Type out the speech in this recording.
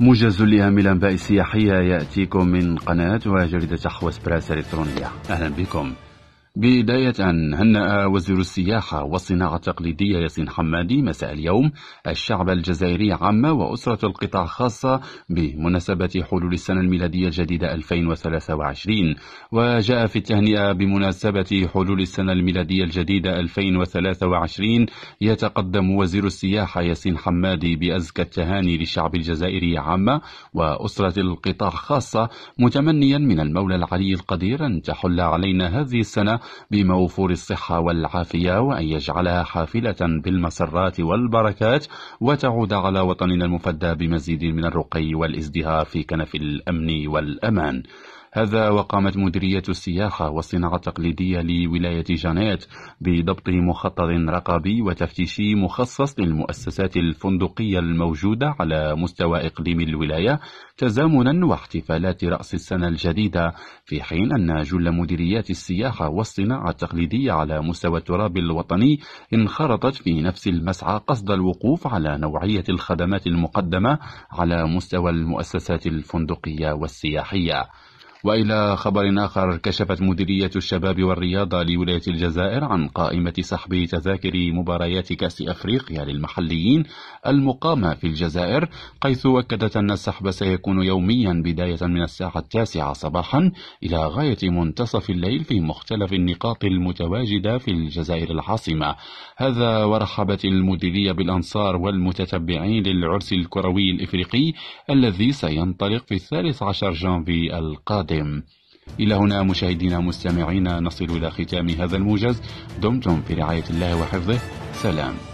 موجز لأهم الأنباء السياحية يأتيكم من قناة وجريدة حوس براس الإلكترونية أهلا بكم بداية هنأ وزير السياحة والصناعة التقليدية ياسين حمادي مساء اليوم الشعب الجزائري عامة وأسرة القطاع خاصة بمناسبة حلول السنة الميلادية الجديدة 2023 وجاء في التهنئة بمناسبة حلول السنة الميلادية الجديدة 2023 يتقدم وزير السياحة ياسين حمادي بأزكى التهاني للشعب الجزائري عامة وأسرة القطاع خاصة متمنيا من المولى العلي القدير أن تحل علينا هذه السنة بموفور الصحة والعافية وأن يجعلها حافلة بالمسرات والبركات وتعود على وطننا المفدى بمزيد من الرقي والازدهار في كنف الأمن والأمان هذا وقامت مديرية السياحة والصناعة التقليدية لولاية جانيت بضبط مخطط رقابي وتفتيشي مخصص للمؤسسات الفندقية الموجودة على مستوى إقليم الولاية تزامنا واحتفالات رأس السنة الجديدة في حين أن جل مديريات السياحة والصناعة التقليدية على مستوى التراب الوطني انخرطت في نفس المسعى قصد الوقوف على نوعية الخدمات المقدمة على مستوى المؤسسات الفندقية والسياحية وإلى خبر آخر كشفت مديرية الشباب والرياضة لولاية الجزائر عن قائمة سحب تذاكر مباريات كأس أفريقيا للمحليين المقامة في الجزائر حيث أكدت أن السحب سيكون يوميا بداية من الساعة التاسعة صباحا إلى غاية منتصف الليل في مختلف النقاط المتواجدة في الجزائر العاصمة هذا ورحبت المديرية بالأنصار والمتتبعين للعرس الكروي الإفريقي الذي سينطلق في الثالث عشر جانفي القادم المستقيم إلى هنا مشاهدينا مستمعينا نصل إلى ختام هذا الموجز دمتم في رعاية الله وحفظه سلام